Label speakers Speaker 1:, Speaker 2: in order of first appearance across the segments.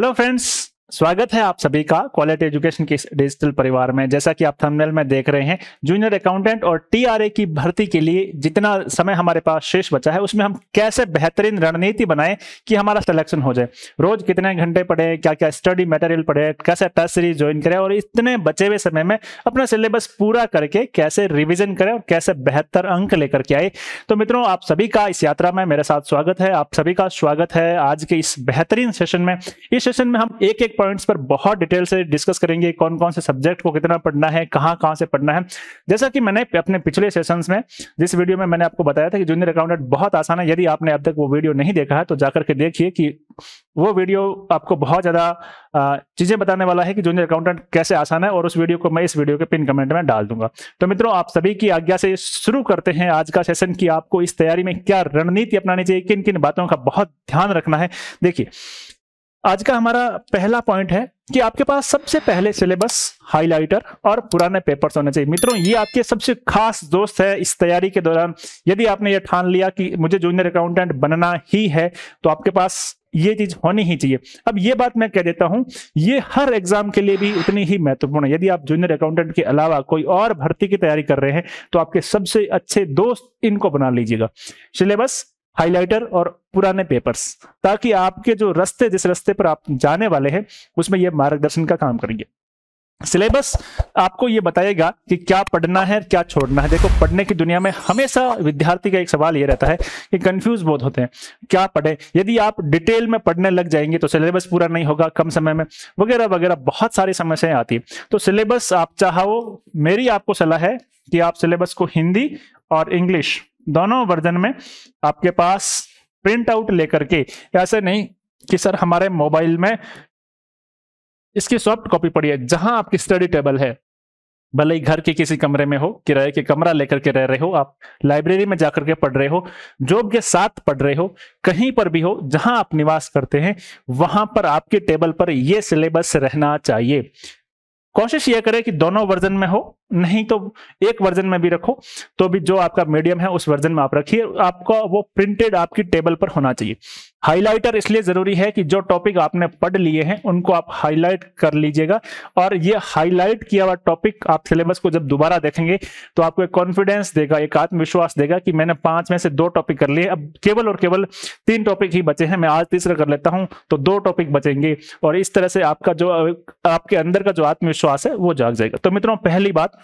Speaker 1: Hello friends, स्वागत है आप सभी का क्वालिटी एजुकेशन के डिजिटल परिवार में जैसा कि आप थंबनेल में देख रहे हैं जूनियर अकाउंटेंट और टीआरए की भर्ती के लिए जितना समय हमारे पास शेष बचा है उसमें हम कैसे बेहतरीन रणनीति बनाएं कि हमारा सिलेक्शन हो जाए रोज कितने घंटे पढ़े क्या क्या स्टडी मटेरियल पढ़े कैसे टेस्ट सीरीज ज्वाइन करें और इतने बचे हुए समय में अपना सिलेबस पूरा करके कैसे रिविजन करें और कैसे बेहतर अंक लेकर के आए तो मित्रों आप सभी का इस यात्रा में मेरे साथ स्वागत है आप सभी का स्वागत है आज के इस बेहतरीन सेशन में इस सेशन में हम एक एक पॉइंट्स पर बहुत डिटेल से डिस्कस करेंगे कौन कौन से सब्जेक्ट को कितना पढ़ना है कहाँ कहाँ से पढ़ना है जैसा कि मैंने अपने पिछले सेशंस में जिस वीडियो में मैंने आपको बताया था कि जूनियर अकाउंटेंट बहुत आसान है यदि आपने अब तक वो वीडियो नहीं देखा है तो जाकर के देखिए कि वो वीडियो आपको बहुत ज़्यादा चीज़ें बताने वाला है कि जूनियर अकाउंटेंट कैसे आसान है और उस वीडियो को मैं इस वीडियो के पिन कमेंट में डाल दूंगा तो मित्रों आप सभी की आज्ञा से शुरू करते हैं आज का सेशन की आपको इस तैयारी में क्या रणनीति अपनानी चाहिए किन किन बातों का बहुत ध्यान रखना है देखिए आज का हमारा पहला पॉइंट है कि आपके पास सबसे पहले सिलेबस हाइलाइटर और पुराने पेपर्स होने चाहिए मित्रों ये आपके सबसे खास दोस्त है इस तैयारी के दौरान यदि आपने ये ठान लिया कि मुझे जूनियर अकाउंटेंट बनना ही है तो आपके पास ये चीज होनी ही चाहिए अब ये बात मैं कह देता हूं ये हर एग्जाम के लिए भी उतनी ही महत्वपूर्ण है यदि आप जूनियर अकाउंटेंट के अलावा कोई और भर्ती की तैयारी कर रहे हैं तो आपके सबसे अच्छे दोस्त इनको बना लीजिएगा सिलेबस हाइलाइटर और पुराने पेपर्स ताकि आपके जो रस्ते जिस रस्ते पर आप जाने वाले हैं उसमें यह मार्गदर्शन का काम करेंगे सिलेबस आपको ये बताएगा कि क्या पढ़ना है क्या छोड़ना है देखो पढ़ने की दुनिया में हमेशा विद्यार्थी का एक सवाल ये रहता है कि कंफ्यूज बहुत होते हैं क्या पढ़े यदि आप डिटेल में पढ़ने लग जाएंगे तो सिलेबस पूरा नहीं होगा कम समय में वगैरह वगैरह बहुत सारी समस्याएं आती है तो सिलेबस आप चाहो मेरी आपको सलाह है कि आप सिलेबस को हिंदी और इंग्लिश दोनों वर्जन में आपके पास प्रिंट आउट लेकर के ऐसे नहीं कि सर हमारे मोबाइल में इसकी सॉफ्ट कॉपी पड़ी है जहां आपकी स्टडी टेबल है भले ही घर के किसी कमरे में हो किराए के कमरा लेकर के रह रहे हो आप लाइब्रेरी में जाकर के पढ़ रहे हो जॉब के साथ पढ़ रहे हो कहीं पर भी हो जहां आप निवास करते हैं वहां पर आपके टेबल पर यह सिलेबस रहना चाहिए कोशिश यह करें कि दोनों वर्जन में हो नहीं तो एक वर्जन में भी रखो तो भी जो आपका मीडियम है उस वर्जन में आप रखिए आपका वो प्रिंटेड आपकी टेबल पर होना चाहिए हाईलाइटर इसलिए जरूरी है कि जो टॉपिक आपने पढ़ लिए हैं उनको आप हाईलाइट कर लीजिएगा और ये हाईलाइट किया हुआ टॉपिक आप सिलेबस को जब दोबारा देखेंगे तो आपको एक कॉन्फिडेंस देगा एक आत्मविश्वास देगा कि मैंने पांच में से दो टॉपिक कर लिए अब केवल और केवल तीन टॉपिक ही बचे हैं मैं आज तीसरा कर लेता हूं तो दो टॉपिक बचेंगे और इस तरह से आपका जो आपके अंदर का जो आत्मविश्वास है वो जाग जाएगा तो मित्रों पहली बात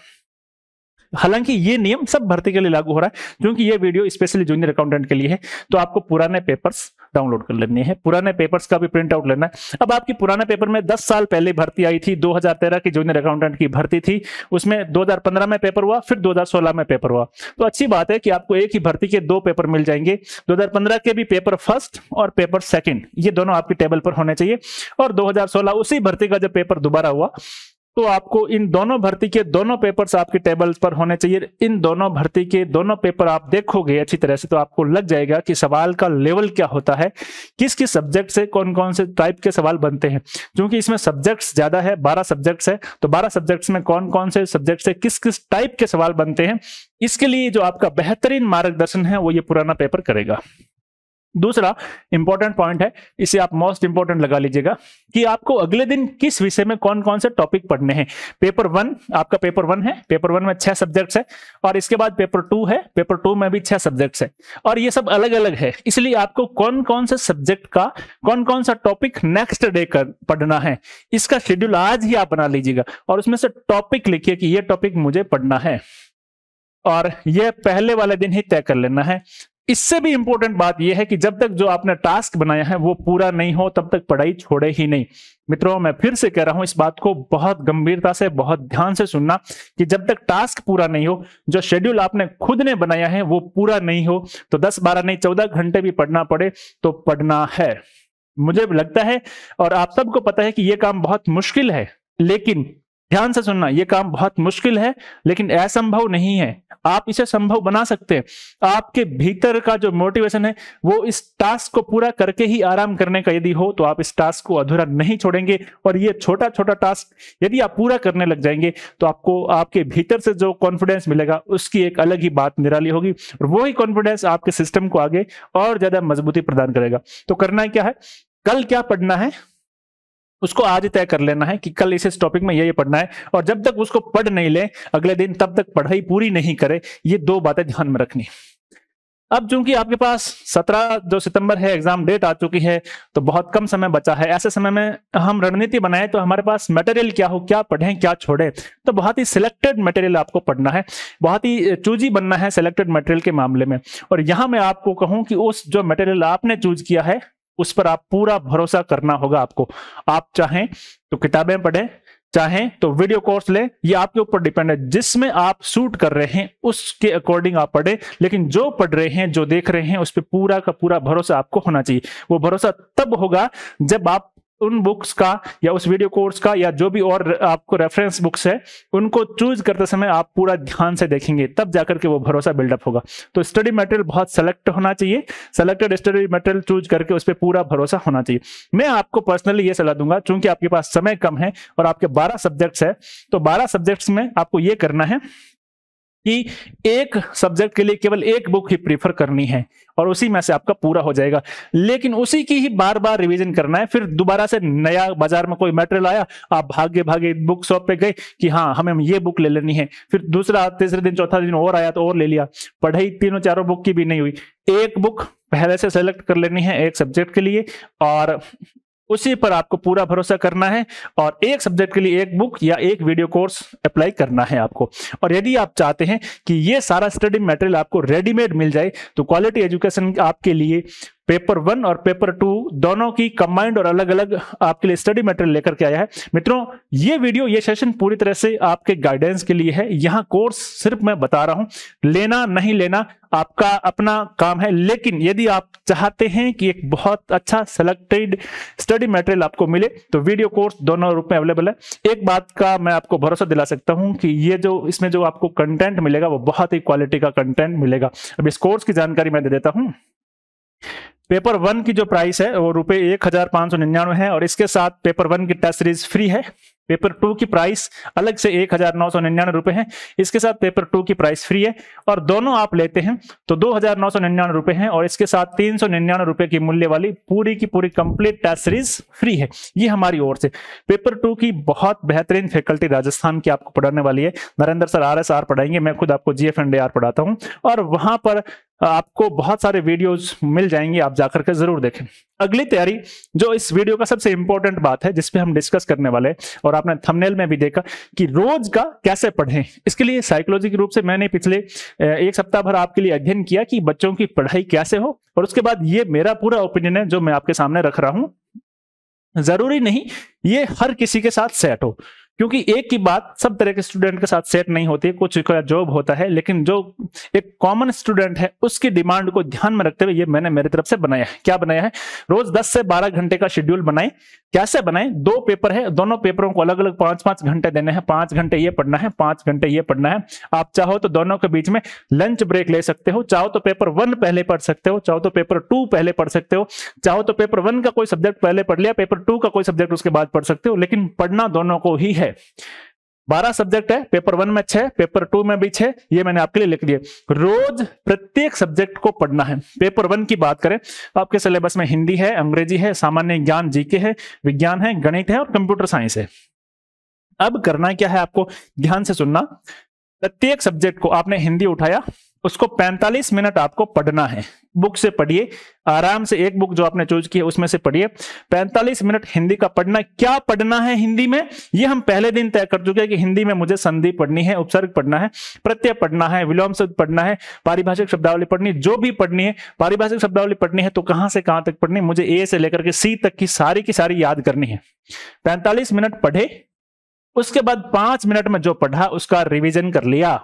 Speaker 1: हालांकि ये नियम सब भर्ती के लिए लागू हो रहा है क्योंकि ये वीडियो स्पेशली जूनियर अकाउंटेंट के लिए है तो आपको पुराने पेपर्स डाउनलोड कर लेने हैं पुराने पेपर्स का भी प्रिंट आउट लेना है अब आपकी पुराने पेपर में 10 साल पहले भर्ती आई थी 2013 की जूनियर अकाउंटेंट की भर्ती थी उसमें 2015 में पेपर हुआ फिर 2016 में पेपर हुआ तो अच्छी बात है कि आपको एक ही भर्ती के दो पेपर मिल जाएंगे 2015 के भी पेपर फर्स्ट और पेपर सेकेंड ये दोनों आपके टेबल पर होने चाहिए और दो उसी भर्ती का जब पेपर दोबारा हुआ तो आपको इन दोनों भर्ती के दोनों पेपर्स आपके टेबल पर होने चाहिए इन दोनों भर्ती के दोनों पेपर आप देखोगे अच्छी तरह से तो आपको लग जाएगा कि सवाल का लेवल क्या होता है किस किस सब्जेक्ट से कौन कौन से टाइप के सवाल बनते हैं क्योंकि इसमें सब्जेक्ट्स ज्यादा है बारह सब्जेक्ट्स है तो बारह सब्जेक्ट्स में कौन कौन से सब्जेक्ट से किस किस टाइप के सवाल बनते हैं इसके लिए जो आपका बेहतरीन मार्गदर्शन है वो ये पुराना पेपर करेगा दूसरा इंपॉर्टेंट पॉइंट है इसे आप मोस्ट इंपॉर्टेंट लगा लीजिएगा कि आपको अगले दिन किस विषय में कौन कौन से टॉपिक पढ़ने हैं पेपर वन आपका पेपर वन है पेपर वन में छह सब्जेक्ट्स है और इसके बाद पेपर टू है पेपर टू में भी छह सब्जेक्ट्स है और ये सब अलग अलग है इसलिए आपको कौन कौन से सब्जेक्ट का कौन कौन सा टॉपिक नेक्स्ट डे कर पढ़ना है इसका शेड्यूल आज ही आप बना लीजिएगा और उसमें से टॉपिक लिखिए कि ये टॉपिक मुझे पढ़ना है और यह पहले वाले दिन ही तय कर लेना है इससे भी इंपॉर्टेंट बात यह है कि जब तक जो आपने टास्क बनाया है वो पूरा नहीं हो तब तक पढ़ाई छोड़े ही नहीं मित्रों मैं फिर से कह रहा हूं इस बात को बहुत गंभीरता से बहुत ध्यान से सुनना कि जब तक टास्क पूरा नहीं हो जो शेड्यूल आपने खुद ने बनाया है वो पूरा नहीं हो तो 10-12 नहीं 14 घंटे भी पढ़ना पड़े तो पढ़ना है मुझे लगता है और आप सबको पता है कि ये काम बहुत मुश्किल है लेकिन ध्यान से सुनना यह काम बहुत मुश्किल है लेकिन असंभव नहीं है आप इसे संभव बना सकते हैं आपके भीतर का जो मोटिवेशन है वो इस टास्क को पूरा करके ही आराम करने का यदि हो तो आप इस टास्क को अधूरा नहीं छोड़ेंगे और ये छोटा छोटा टास्क यदि आप पूरा करने लग जाएंगे तो आपको आपके भीतर से जो कॉन्फिडेंस मिलेगा उसकी एक अलग ही बात निराली होगी और वो कॉन्फिडेंस आपके सिस्टम को आगे और ज्यादा मजबूती प्रदान करेगा तो करना क्या है कल क्या पढ़ना है उसको आज ही तय कर लेना है कि कल इसे इस टॉपिक में ये ये पढ़ना है और जब तक उसको पढ़ नहीं ले अगले दिन तब तक पढ़ाई पूरी नहीं करे ये दो बातें ध्यान में रखनी अब चूंकि आपके पास 17 जो सितंबर है एग्जाम डेट आ चुकी है तो बहुत कम समय बचा है ऐसे समय में हम रणनीति बनाए तो हमारे पास मटेरियल क्या हो क्या पढ़ें क्या छोड़ें तो बहुत ही सिलेक्टेड मटेरियल आपको पढ़ना है बहुत ही चूजी बनना है सिलेक्टेड मटेरियल के मामले में और यहां मैं आपको कहूं कि उस जो मटेरियल आपने चूज किया है उस पर आप पूरा भरोसा करना होगा आपको आप चाहें तो किताबें पढ़ें चाहें तो वीडियो कोर्स लें ये आपके ऊपर डिपेंड है जिसमें आप सूट कर रहे हैं उसके अकॉर्डिंग आप पढ़ें लेकिन जो पढ़ रहे हैं जो देख रहे हैं उस पर पूरा का पूरा भरोसा आपको होना चाहिए वो भरोसा तब होगा जब आप उन बुक्स का या उस वीडियो कोर्स का या जो भी और आपको रेफरेंस बुक्स है उनको चूज करते समय आप पूरा ध्यान से देखेंगे तब जाकर के वो भरोसा बिल्डअप होगा तो स्टडी मटेरियल बहुत सेलेक्ट होना चाहिए सेलेक्टेड स्टडी मटेरियल चूज करके उस पर पूरा भरोसा होना चाहिए मैं आपको पर्सनली ये सलाह दूंगा चूंकि आपके पास समय कम है और आपके बारह सब्जेक्ट्स है तो बारह सब्जेक्ट्स में आपको ये करना है कि एक सब्जेक्ट के लिए केवल एक बुक ही प्रीफर करनी है और उसी में से आपका पूरा हो जाएगा लेकिन उसी की ही बार बार रिवीजन करना है फिर दोबारा से नया बाजार में कोई मटेरियल आया आप भागे भागे बुक शॉप पे गए कि हाँ हमें ये बुक ले लेनी है फिर दूसरा तीसरे दिन चौथा दिन और आया तो और ले लिया पढ़ाई तीनों चारों बुक की भी नहीं हुई एक बुक पहले से सेलेक्ट कर लेनी है एक सब्जेक्ट के लिए और उसी पर आपको पूरा भरोसा करना है और एक सब्जेक्ट के लिए एक बुक या एक वीडियो कोर्स अप्लाई करना है आपको और यदि आप चाहते हैं कि ये सारा स्टडी मटेरियल आपको रेडीमेड मिल जाए तो क्वालिटी एजुकेशन आपके लिए पेपर वन और पेपर टू दोनों की कंबाइंड और अलग अलग आपके लिए स्टडी मटेरियल लेकर के आया है मित्रों ये वीडियो ये सेशन पूरी तरह से आपके गाइडेंस के लिए है यहाँ कोर्स सिर्फ मैं बता रहा हूं लेना नहीं लेना आपका अपना काम है लेकिन यदि आप चाहते हैं कि एक बहुत अच्छा सेलेक्टेड स्टडी मटेरियल आपको मिले तो वीडियो कोर्स दोनों रूप में अवेलेबल है एक बात का मैं आपको भरोसा दिला सकता हूं कि ये जो इसमें जो आपको कंटेंट मिलेगा वो बहुत ही क्वालिटी का कंटेंट मिलेगा अब इस कोर्स की जानकारी मैं दे देता हूं पेपर वन की जो प्राइस है वो रुपये एक हजार पाँच सौ निन्यानवे है और इसके साथ पेपर वन की टेस्ट सीरीज फ्री है पेपर टू की प्राइस अलग से एक हजार नौ सौ निन्यानवे रुपए है इसके साथ पेपर टू की प्राइस फ्री है और दोनों आप लेते हैं तो दो हजार नौ सौ निन्यानवे रुपए है और इसके साथ तीन सौ निन्यानवे रुपए की मूल्य वाली पूरी की पूरी कंप्लीट टेस्ट सीरीज फ्री है ये हमारी ओर से पेपर टू की बहुत बेहतरीन फैकल्टी राजस्थान की आपको पढ़ाने वाली है Narendra sir R S R पढ़ाएंगे मैं खुद आपको जी एफ एंड आर पढ़ाता हूँ और वहां पर आपको बहुत सारे वीडियोज मिल जाएंगे आप जाकर के जरूर देखें अगली तैयारी जो इस वीडियो का सबसे इंपॉर्टेंट बात है जिसपे हम डिस्कस करने वाले और आपने थंबनेल में भी देखा कि रोज का कैसे पढ़ें इसके लिए साइकोलॉजी के रूप से मैंने पिछले एक सप्ताह भर आपके लिए अध्ययन किया कि बच्चों की पढ़ाई कैसे हो और उसके बाद ये मेरा पूरा ओपिनियन है जो मैं आपके सामने रख रहा हूं जरूरी नहीं ये हर किसी के साथ सेट हो क्योंकि एक ही बात सब तरह के स्टूडेंट के साथ सेट नहीं होती कुछ जॉब होता है लेकिन जो एक कॉमन स्टूडेंट है उसकी डिमांड को ध्यान में रखते हुए ये मैंने मेरी तरफ से बनाया है क्या बनाया है रोज 10 से 12 घंटे का शेड्यूल बनाए कैसे बनाए दो पेपर है दोनों पेपरों को अलग अलग पांच पांच घंटे देने हैं पांच घंटे ये पढ़ना है पांच घंटे ये पढ़ना है आप चाहो तो दोनों के बीच में लंच ब्रेक ले सकते हो चाहो तो पेपर वन पहले पढ़ सकते हो चाहो तो पेपर टू पहले पढ़ सकते हो चाहो तो पेपर वन का कोई सब्जेक्ट पहले पढ़ लिया पेपर टू का कोई सब्जेक्ट उसके बाद पढ़ सकते हो लेकिन पढ़ना दोनों को ही है छह बारह सब्जेक्ट है पेपर वन में छह पेपर टू में भी छह ये मैंने आपके लिए लिख दिए रोज प्रत्येक सब्जेक्ट को पढ़ना है पेपर वन की बात करें आपके सिलेबस में हिंदी है अंग्रेजी है सामान्य ज्ञान जीके है विज्ञान है गणित है और कंप्यूटर साइंस है अब करना क्या है आपको ध्यान से सुनना प्रत्येक सब्जेक्ट को आपने हिंदी उठाया उसको 45 मिनट आपको पढ़ना है बुक से पढ़िए आराम से एक बुक जो आपने चूज की है उसमें से पढ़िए 45 मिनट हिंदी का पढ़ना क्या पढ़ना है हिंदी में ये हम पहले दिन तय कर चुके हैं कि हिंदी में मुझे संधि पढ़नी है उपसर्ग पढ़ना है प्रत्यय पढ़ना है विलोम शब्द पढ़ना है पारिभाषिक शब्दावली पढ़नी जो भी पढ़नी है पारिभाषिक शब्दावली पढ़नी है तो कहां से कहां तक पढ़नी मुझे ए से लेकर के सी तक की सारी की सारी याद करनी है पैंतालीस मिनट पढ़े उसके बाद पांच मिनट में जो पढ़ा उसका रिविजन कर लिया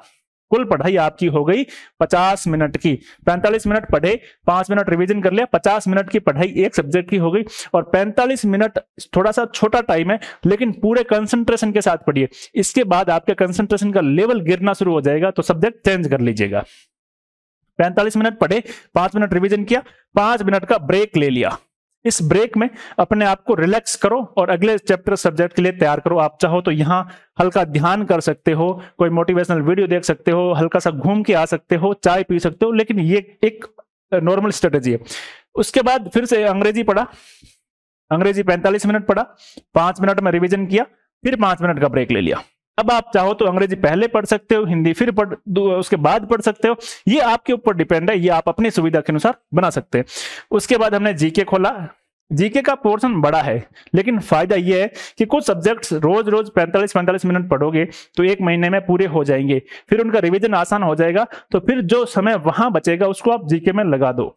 Speaker 1: कुल पढ़ाई आपकी हो गई 50 मिनट की 45 मिनट पढ़े 5 मिनट रिवीजन कर लिया 50 मिनट की पढ़ाई एक सब्जेक्ट की हो गई और 45 मिनट थोड़ा सा छोटा टाइम है लेकिन पूरे कंसंट्रेशन के साथ पढ़िए इसके बाद आपके कंसंट्रेशन का लेवल गिरना शुरू हो जाएगा तो सब्जेक्ट चेंज कर लीजिएगा पैंतालीस मिनट पढ़े पांच मिनट रिविजन किया पांच मिनट का ब्रेक ले लिया इस ब्रेक में अपने आप को रिलैक्स करो और अगले चैप्टर सब्जेक्ट के लिए तैयार करो आप चाहो तो यहाँ हल्का ध्यान कर सकते हो कोई मोटिवेशनल वीडियो देख सकते हो हल्का सा घूम के आ सकते हो चाय पी सकते हो लेकिन ये एक नॉर्मल स्ट्रेटेजी है उसके बाद फिर से अंग्रेजी पढ़ा अंग्रेजी 45 मिनट पढ़ा पांच मिनट में रिवीजन किया फिर पांच मिनट का ब्रेक ले लिया अब आप चाहो तो अंग्रेजी पहले पढ़ सकते हो हिंदी फिर पढ़ उसके बाद पढ़ सकते हो ये आपके ऊपर डिपेंड है ये आप अपनी सुविधा के अनुसार बना सकते हैं उसके बाद हमने जीके खोला जीके का पोर्शन बड़ा है लेकिन फायदा यह है कि कुछ सब्जेक्ट्स रोज रोज 45-45 मिनट पढ़ोगे तो एक महीने में पूरे हो जाएंगे फिर उनका रिवीजन आसान हो जाएगा तो फिर जो समय वहां बचेगा उसको आप जीके में लगा दो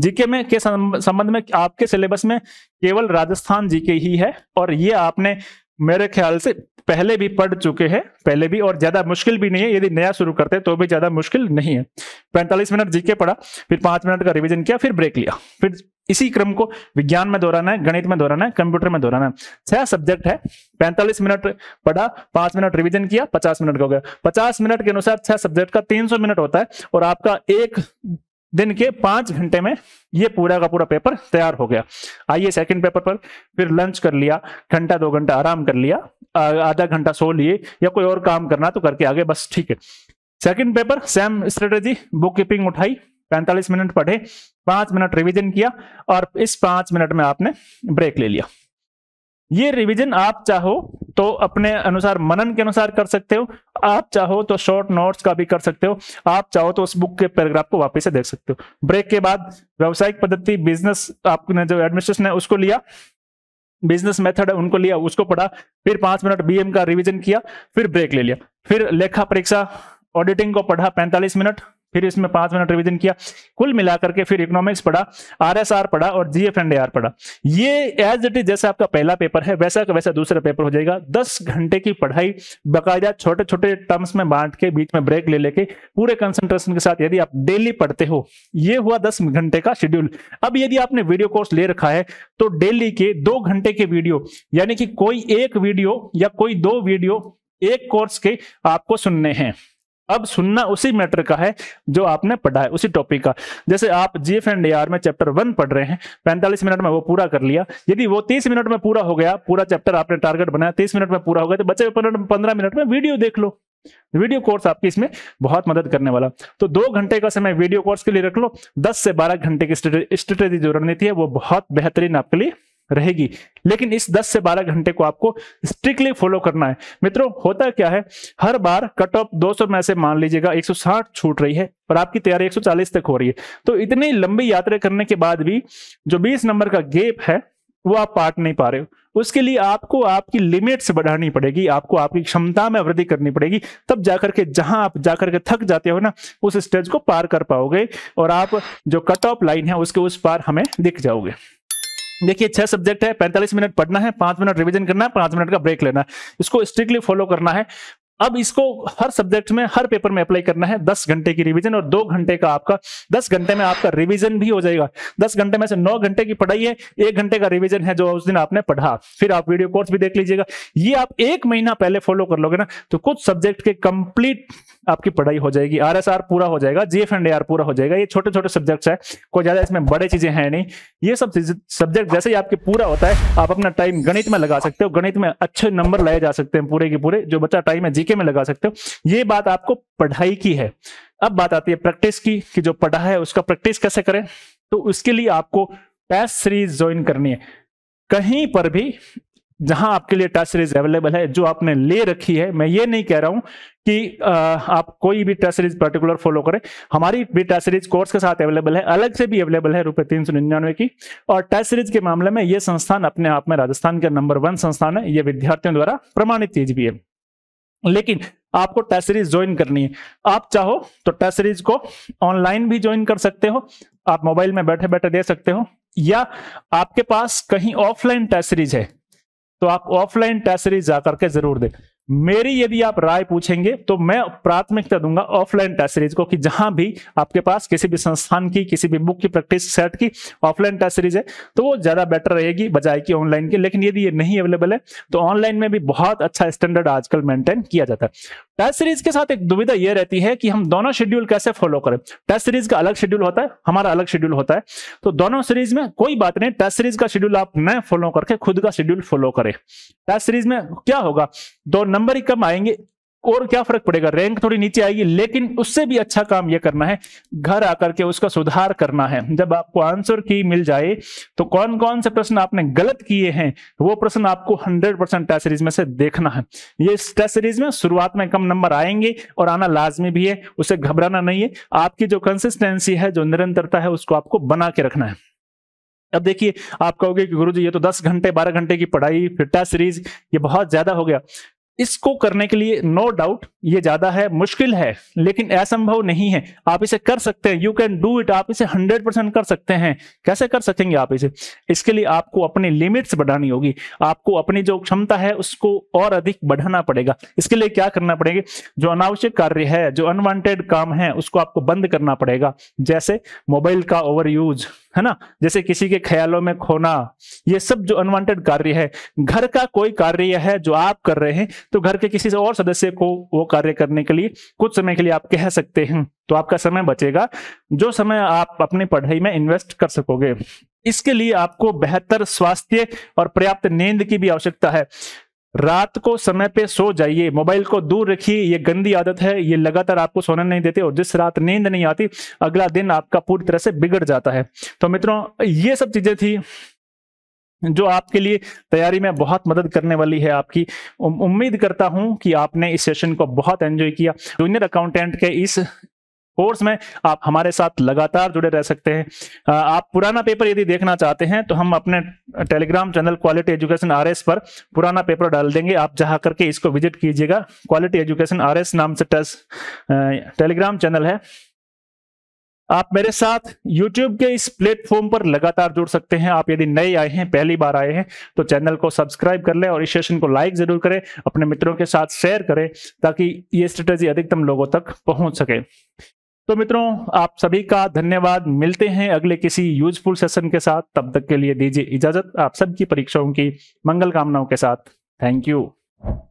Speaker 1: जीके में के संबंध में आपके सिलेबस में केवल राजस्थान जीके ही है और ये आपने मेरे ख्याल से पहले भी पढ़ चुके हैं पहले भी और ज्यादा मुश्किल भी नहीं है यदि नया शुरू करते हैं तो भी ज्यादा मुश्किल नहीं है पैंतालीस मिनट जीके पढ़ा फिर 5 मिनट का रिवीजन किया फिर ब्रेक लिया फिर इसी क्रम को विज्ञान में दोहराना है गणित में दोहराना है कंप्यूटर में दोहराना है छह सब्जेक्ट है पैंतालीस मिनट पढ़ा पांच मिनट रिविजन किया पचास मिनट का हो गया पचास मिनट के अनुसार छह सब्जेक्ट का तीन सौ मिनट होता है और आपका एक दिन के पांच घंटे में ये पूरा का पूरा पेपर तैयार हो गया आइए सेकंड पेपर पर फिर लंच कर लिया घंटा दो घंटा आराम कर लिया आधा घंटा सो लिए या कोई और काम करना तो करके आगे बस ठीक है second paper same strategy book keeping उठाई पैंतालीस मिनट पढ़े पांच मिनट रिविजन किया और इस पांच मिनट में आपने ब्रेक ले लिया ये रिवीजन आप चाहो तो अपने अनुसार मनन के अनुसार कर सकते हो आप चाहो तो शॉर्ट नोट्स का भी कर सकते हो आप चाहो तो उस बुक के पैराग्राफ को वापस से देख सकते हो ब्रेक के बाद व्यावसायिक पद्धति बिजनेस आपने जो एडमिनिस्ट्रेशन है उसको लिया बिजनेस मेथड है उनको लिया उसको पढ़ा फिर पांच मिनट बीएम का रिवीजन किया फिर ब्रेक ले लिया फिर लेखा परीक्षा ऑडिटिंग को पढ़ा पैंतालीस मिनट फिर इसमें पांच मिनट रिवीजन किया कुल मिलाकर के फिर इकोनॉमिक्स पढ़ा आरएसआर पढ़ा और जीएफ एंड आर पढ़ा ये एज इट इज जैसा आपका पहला पेपर है वैसा का वैसा दूसरा पेपर हो जाएगा दस घंटे की पढ़ाई बाकायदा छोटे छोटे टर्म्स में बांट के बीच में ब्रेक ले लेके पूरे कंसंट्रेशन के साथ यदि आप डेली पढ़ते हो ये हुआ दस घंटे का शेड्यूल अब यदि आपने वीडियो कोर्स ले रखा है तो डेली के दो घंटे के वीडियो यानी कि कोई एक वीडियो या कोई दो वीडियो एक कोर्स के आपको सुनने हैं अब सुनना उसी मैटर का है जो आपने पढ़ा है उसी टॉपिक का जैसे आप जीएफ एंड एआर में चैप्टर वन पढ़ रहे हैं 45 मिनट में वो पूरा कर लिया यदि वो 30 मिनट में पूरा हो गया पूरा चैप्टर आपने टारगेट बनाया 30 मिनट में पूरा हो गया तो बचे पंद्रह मिनट में वीडियो देख लो वीडियो कोर्स आपकी इसमें बहुत मदद करने वाला तो दो घंटे का समय वीडियो कोर्स के लिए रख लो दस से बारह घंटे की स्ट्रेटेजी जो रणनीति है वो बहुत बेहतरीन आपके लिए रहेगी लेकिन इस 10 से 12 घंटे को आपको स्ट्रिक्टली फॉलो करना है मित्रों होता क्या है हर बार कट ऑफ 200 में से मान लीजिएगा 160 छूट रही है और आपकी तैयारी 140 तक हो रही है तो इतनी लंबी यात्रा करने के बाद भी जो 20 नंबर का गेप है वो आप पाट नहीं पा रहे हो उसके लिए आपको आपकी लिमिट्स बढ़ानी पड़ेगी आपको आपकी क्षमता में वृद्धि करनी पड़ेगी तब जाकर के जहां आप जाकर के थक जाते हो ना उस स्टेज को पार कर पाओगे और आप जो कट ऑफ लाइन है उसके उस पार हमें दिख जाओगे देखिए छह सब्जेक्ट है 45 मिनट पढ़ना है पांच मिनट रिवीजन करना है पांच मिनट का ब्रेक लेना है इसको स्ट्रिक्टली फॉलो करना है अब इसको हर सब्जेक्ट में हर पेपर में अप्लाई करना है दस घंटे की रिवीजन और दो घंटे का आपका दस घंटे में आपका रिवीजन भी हो जाएगा दस घंटे में से नौ घंटे की पढ़ाई है एक घंटे का रिवीजन है जो उस दिन आपने पढ़ा फिर आप वीडियो कोर्स भी देख लीजिएगा ये आप एक महीना पहले फॉलो कर लोगे ना तो कुछ सब्जेक्ट के कंप्लीट आपकी पढ़ाई हो जाएगी आर पूरा हो जाएगा जीएफ एंड पूरा हो जाएगा ये छोटे छोटे सब्जेक्ट है कोई ज्यादा इसमें बड़े चीजें हैं नहीं ये सब सब्जेक्ट जैसे ही आपके पूरा होता है आप अपना टाइम गणित में लगा सकते हो गणित में अच्छे नंबर लाए जा सकते हैं पूरे के पूरे जो बच्चा टाइम है जी तरीके में लगा सकते हो ये बात आपको पढ़ाई की है अब बात आती है प्रैक्टिस की कि जो पढ़ा है उसका प्रैक्टिस कैसे करें तो उसके लिए आपको टेस्ट सीरीज ज्वाइन करनी है कहीं पर भी जहां आपके लिए टेस्ट सीरीज अवेलेबल है जो आपने ले रखी है मैं ये नहीं कह रहा हूं कि आ, आप कोई भी टेस्ट सीरीज पर्टिकुलर फॉलो करें हमारी भी टेस्ट सीरीज कोर्स के साथ अवेलेबल है अलग से भी अवेलेबल है रुपए तीन सौ निन्यानवे की और टेस्ट सीरीज के मामले में यह संस्थान अपने आप में राजस्थान का नंबर वन संस्थान है यह विद्यार्थियों द्वारा प्रमाणित चीज भी है लेकिन आपको टेस्टरीज ज्वाइन करनी है आप चाहो तो टेस्टरीज को ऑनलाइन भी ज्वाइन कर सकते हो आप मोबाइल में बैठे बैठे दे सकते हो या आपके पास कहीं ऑफलाइन टेस्ट सीरीज है तो आप ऑफलाइन टेस्ट सीरीज जाकर के जरूर देख मेरी यदि आप राय पूछेंगे तो मैं प्राथमिकता दूंगा ऑफलाइन टेस्ट सीरीज को कि जहां भी आपके पास किसी भी संस्थान की किसी भी बुक की प्रैक्टिस सेट की ऑफलाइन टेस्ट सीरीज है तो वो ज्यादा बेटर रहेगी बजाय की ऑनलाइन की लेकिन यदि ये नहीं अवेलेबल है तो ऑनलाइन में भी बहुत अच्छा स्टैंडर्ड आजकल मेंटेन किया जाता है टेस्ट सीरीज के साथ एक दुविधा यह रहती है कि हम दोनों शेड्यूल कैसे फॉलो करें टेस्ट सीरीज का अलग शेड्यूल होता है हमारा अलग शेड्यूल होता है तो दोनों सीरीज में कोई बात नहीं टेस्ट सीरीज का शेड्यूल आप न फॉलो करके खुद का शेड्यूल फॉलो करें टेस्ट सीरीज में क्या होगा दो नंबर ही कम आएंगे और क्या फर्क पड़ेगा रैंक थोड़ी नीचे आएगी लेकिन उससे भी अच्छा काम यह करना है घर आकर के उसका सुधार करना है जब आपको आंसर की मिल जाए तो कौन कौन से प्रश्न आपने गलत किए हैं वो प्रश्न आपको 100 परसेंट टेस्ट सीरीज में से देखना है ये टेस्ट सीरीज में शुरुआत में कम नंबर आएंगे और आना लाजमी भी है उसे घबराना नहीं है आपकी जो कंसिस्टेंसी है जो निरंतरता है उसको आपको बना के रखना है अब देखिए आप कहोगे कि गुरुजी ये तो 10 घंटे 12 घंटे की पढ़ाई फिर टेस्ट सीरीज ये बहुत ज्यादा हो गया इसको करने के लिए नो no डाउट ये ज्यादा है मुश्किल है लेकिन असंभव नहीं है आप इसे कर सकते हैं यू कैन डू इट आप इसे 100 परसेंट कर सकते हैं कैसे कर सकेंगे आप इसे इसके लिए आपको अपनी लिमिट्स बढ़ानी होगी आपको अपनी जो क्षमता है उसको और अधिक बढ़ाना पड़ेगा इसके लिए क्या करना पड़ेगा जो अनावश्यक कार्य है जो अनवांटेड काम है उसको आपको बंद करना पड़ेगा जैसे मोबाइल का ओवर यूज है ना जैसे किसी के ख्यालों में खोना ये सब जो अनवांटेड कार्य है घर का कोई कार्य है जो आप कर रहे हैं तो घर के किसी और सदस्य को वो कार्य करने के लिए कुछ समय के लिए आप कह सकते हैं तो आपका समय बचेगा जो समय आप अपनी पढ़ाई में इन्वेस्ट कर सकोगे इसके लिए आपको बेहतर स्वास्थ्य और पर्याप्त नींद की भी आवश्यकता है रात को समय पे सो जाइए मोबाइल को दूर रखिए ये गंदी आदत है ये लगातार आपको सोने नहीं देते और जिस रात नींद नहीं आती अगला दिन आपका पूरी तरह से बिगड़ जाता है तो मित्रों ये सब चीजें थी जो आपके लिए तैयारी में बहुत मदद करने वाली है आपकी उम्मीद करता हूं कि आपने इस सेशन को बहुत एंजॉय किया जूनियर अकाउंटेंट के इस कोर्स में आप हमारे साथ लगातार जुड़े रह सकते हैं आप पुराना पेपर यदि देखना चाहते हैं तो हम अपने Telegram channel Quality Education R पर पुराना पेपर डाल देंगे आप जहा करके इसको विजिट कीजिएगा क्वालिटी एजुकेशन आर नाम से टेलीग्राम चैनल है आप मेरे साथ YouTube के इस प्लेटफॉर्म पर लगातार जुड़ सकते हैं आप यदि नए आए हैं पहली बार आए हैं तो चैनल को सब्सक्राइब कर लें और इस सेशन को लाइक जरूर करें अपने मित्रों के साथ शेयर करें ताकि ये स्ट्रेटेजी अधिकतम लोगों तक पहुंच सके तो मित्रों आप सभी का धन्यवाद मिलते हैं अगले किसी यूजफुल सेशन के साथ तब तक के लिए दीजिए इजाजत आप सबकी परीक्षाओं की मंगल कामनाओं के साथ थैंक यू